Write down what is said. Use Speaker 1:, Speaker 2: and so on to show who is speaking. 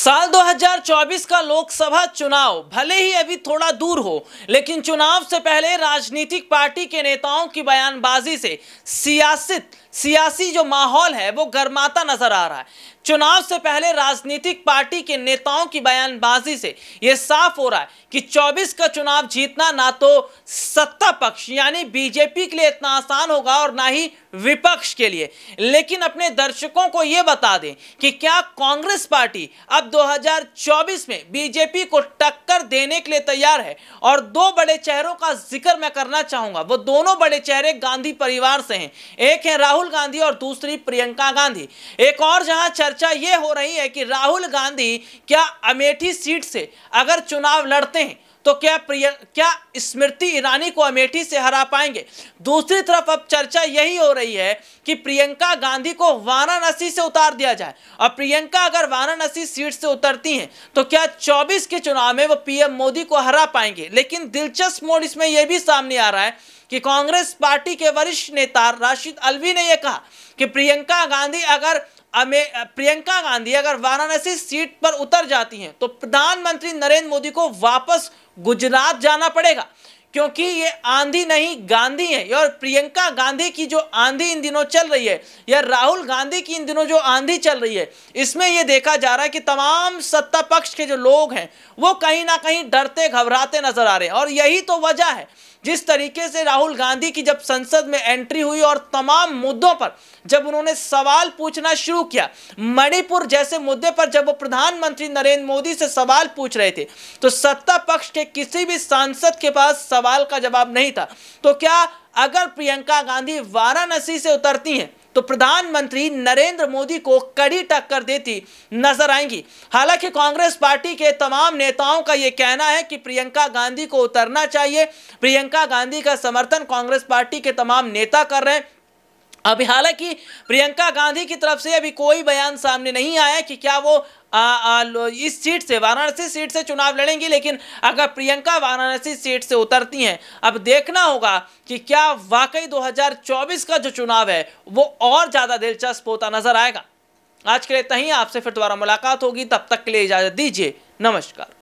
Speaker 1: साल 2024 का लोकसभा चुनाव भले ही अभी थोड़ा दूर हो लेकिन चुनाव से पहले राजनीतिक पार्टी के नेताओं की बयानबाजी से सियासत सियासी जो माहौल है वो गर्माता नजर आ रहा है चुनाव से पहले राजनीतिक पार्टी के नेताओं की बयानबाजी से ये साफ हो रहा है कि 24 का चुनाव जीतना ना तो सत्ता पक्ष यानी बीजेपी के लिए इतना आसान होगा और ना ही विपक्ष के लिए लेकिन अपने दर्शकों को ये बता दें कि क्या कांग्रेस पार्टी अब 2024 में बीजेपी को टक्कर देने के लिए तैयार है और दो बड़े चेहरों का जिक्र मैं करना चाहूंगा वो दोनों बड़े चेहरे गांधी परिवार से हैं एक है राहुल राहुल गांधी और दूसरी प्रियंका गांधी एक और जहां चर्चा ये हो रही है कि राहुल गांधी क्या अमेठी सीट से अगर चुनाव लड़ते हैं तो क्या प्रिय क्या स्मृति ईरानी को अमेठी से हरा पाएंगे दूसरी तरफ अब चर्चा यही हो रही है कि प्रियंका गांधी को वाराणसी से उतार दिया जाए और प्रियंका अगर वाराणसी सीट से उतरती हैं तो क्या 24 के चुनाव में वो पीएम मोदी को हरा पाएंगे लेकिन दिलचस्प मोड इसमें यह भी सामने आ रहा है कि कांग्रेस पार्टी के वरिष्ठ नेता राशिद अलवी ने यह कहा कि प्रियंका गांधी अगर अमे प्रियंका गांधी अगर वाराणसी सीट पर उतर जाती हैं तो प्रधानमंत्री नरेंद्र मोदी को वापस गुजरात जाना पड़ेगा क्योंकि ये आंधी नहीं गांधी है और प्रियंका गांधी की जो आंधी इन दिनों चल रही है या राहुल गांधी की इन दिनों जो आंधी चल रही है इसमें ये देखा जा रहा है कि तमाम सत्ता पक्ष के जो लोग हैं वो कहीं ना कहीं डरते घबराते नजर आ रहे हैं और यही तो वजह है जिस तरीके से राहुल गांधी की जब संसद में एंट्री हुई और तमाम मुद्दों पर जब उन्होंने सवाल पूछना शुरू किया मणिपुर जैसे मुद्दे पर जब वो प्रधानमंत्री नरेंद्र मोदी से सवाल पूछ रहे थे तो सत्ता पक्ष के किसी भी सांसद के पास सवाल का जवाब नहीं था तो क्या अगर प्रियंका गांधी वाराणसी से उतरती हैं तो प्रधानमंत्री नरेंद्र मोदी को कड़ी टक्कर देती नजर आएंगी हालांकि कांग्रेस पार्टी के तमाम नेताओं का यह कहना है कि प्रियंका गांधी को उतरना चाहिए प्रियंका गांधी का समर्थन कांग्रेस पार्टी के तमाम नेता कर रहे हैं अभी हालांकि प्रियंका गांधी की तरफ से अभी कोई बयान सामने नहीं आया कि क्या वो आ, आ, इस सीट से वाराणसी सीट से चुनाव लड़ेंगी लेकिन अगर प्रियंका वाराणसी सीट से उतरती हैं अब देखना होगा कि क्या वाकई 2024 का जो चुनाव है वो और ज़्यादा दिलचस्प होता नजर आएगा आज के लिए इतना ही आपसे फिर दोबारा मुलाकात होगी तब तक के लिए इजाज़त दीजिए नमस्कार